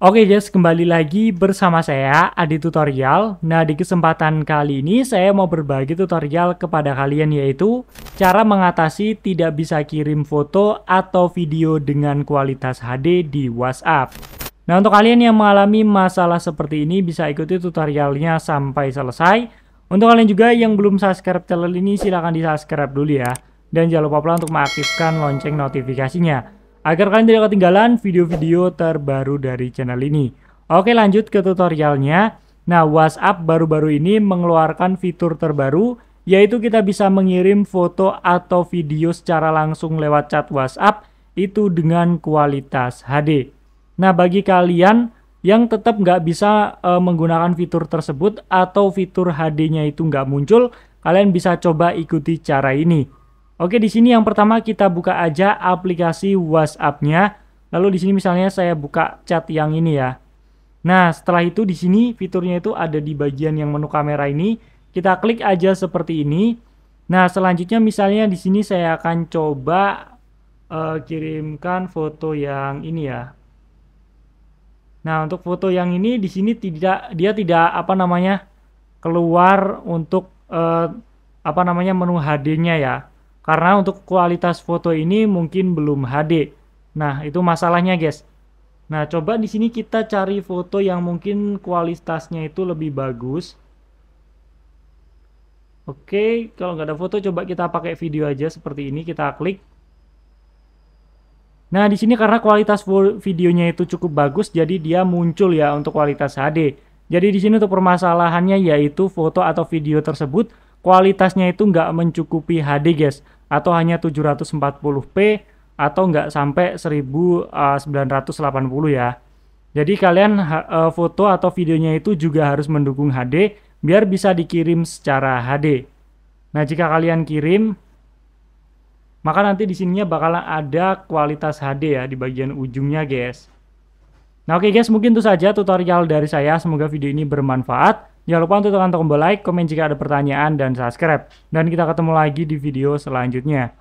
Oke guys, kembali lagi bersama saya Adi Tutorial. Nah, di kesempatan kali ini saya mau berbagi tutorial kepada kalian yaitu cara mengatasi tidak bisa kirim foto atau video dengan kualitas HD di WhatsApp. Nah, untuk kalian yang mengalami masalah seperti ini bisa ikuti tutorialnya sampai selesai. Untuk kalian juga yang belum subscribe channel ini silahkan di subscribe dulu ya. Dan jangan lupa pula untuk mengaktifkan lonceng notifikasinya agar kalian tidak ketinggalan video-video terbaru dari channel ini. Oke lanjut ke tutorialnya. Nah WhatsApp baru-baru ini mengeluarkan fitur terbaru yaitu kita bisa mengirim foto atau video secara langsung lewat chat WhatsApp itu dengan kualitas HD. Nah bagi kalian yang tetap nggak bisa e, menggunakan fitur tersebut atau fitur HD-nya itu nggak muncul, kalian bisa coba ikuti cara ini. Oke, di sini yang pertama kita buka aja aplikasi WhatsApp-nya. Lalu di sini misalnya saya buka chat yang ini ya. Nah, setelah itu di sini fiturnya itu ada di bagian yang menu kamera ini. Kita klik aja seperti ini. Nah, selanjutnya misalnya di sini saya akan coba uh, kirimkan foto yang ini ya. Nah, untuk foto yang ini di sini tidak dia tidak apa namanya keluar untuk uh, apa namanya menu HD-nya ya. Karena untuk kualitas foto ini mungkin belum HD. Nah, itu masalahnya, guys. Nah, coba di sini kita cari foto yang mungkin kualitasnya itu lebih bagus. Oke, kalau nggak ada foto, coba kita pakai video aja seperti ini. Kita klik. Nah, di sini karena kualitas videonya itu cukup bagus, jadi dia muncul ya untuk kualitas HD. Jadi di sini untuk permasalahannya yaitu foto atau video tersebut kualitasnya itu nggak mencukupi HD guys atau hanya 740p atau nggak sampai 1980 eh, ya. Jadi kalian eh, foto atau videonya itu juga harus mendukung HD biar bisa dikirim secara HD. Nah, jika kalian kirim maka nanti di sininya bakalan ada kualitas HD ya di bagian ujungnya guys. Nah oke okay guys mungkin itu saja tutorial dari saya semoga video ini bermanfaat. Jangan lupa untuk tekan tombol like, komen jika ada pertanyaan, dan subscribe. Dan kita ketemu lagi di video selanjutnya.